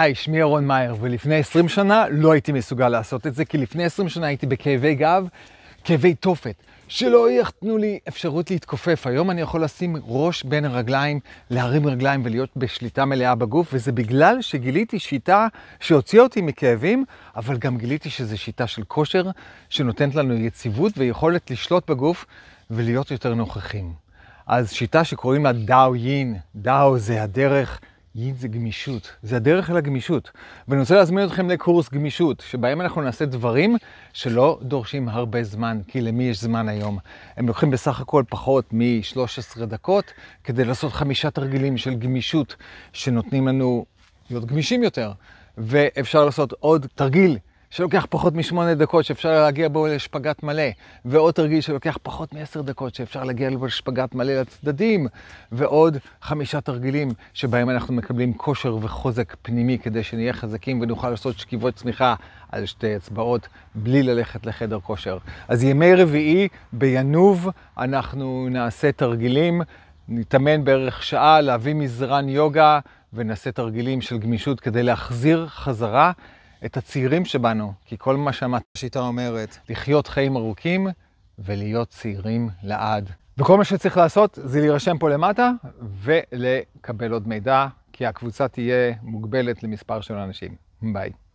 היי, שמי אהרון מאייר, ולפני 20 שנה לא הייתי מסוגל לעשות את זה, כי לפני 20 שנה הייתי בכאבי גב, כאבי תופת, שלא יתנו לי אפשרות להתכופף. היום אני יכול לשים ראש בין הרגליים, להרים רגליים ולהיות בשליטה מלאה בגוף, וזה בגלל שגיליתי שיטה שהוציאה אותי מכאבים, אבל גם גיליתי שזו שיטה של כושר, שנותנת לנו יציבות ויכולת לשלוט בגוף ולהיות יותר נוכחים. אז שיטה שקוראים לה דאו יין, דאו זה הדרך. ייד זה גמישות, זה הדרך אל הגמישות. ואני רוצה להזמין אתכם לקורס גמישות, שבהם אנחנו נעשה דברים שלא דורשים הרבה זמן, כי למי יש זמן היום? הם לוקחים בסך הכל פחות מ-13 דקות כדי לעשות חמישה תרגילים של גמישות, שנותנים לנו להיות גמישים יותר. ואפשר לעשות עוד תרגיל שלוקח פחות משמונה דקות, שאפשר להגיע בו לשפגת מלא, ועוד תרגיל שלוקח פחות מעשר דקות, שאפשר להגיע בו לשפגת מלא לצדדים, ועוד חמישה תרגילים שבהם אנחנו מקבלים כושר וחוזק פנימי כדי שנהיה חזקים ונוכל לעשות שכיבות צמיחה על שתי אצבעות בלי ללכת לחדר כושר. אז ימי רביעי בינוב אנחנו נעשה תרגילים, נתאמן בערך שעה, להביא מזרן יוגה ונעשה תרגילים של גמישות כדי להחזיר חזרה את הצעירים שבנו, כי כל מה שהשיטה אומרת, לחיות חיים ארוכים ולהיות צעירים לעד. וכל מה שצריך לעשות זה להירשם פה למטה ולקבל עוד מידע, כי הקבוצה תהיה מוגבלת למספר של אנשים. ביי.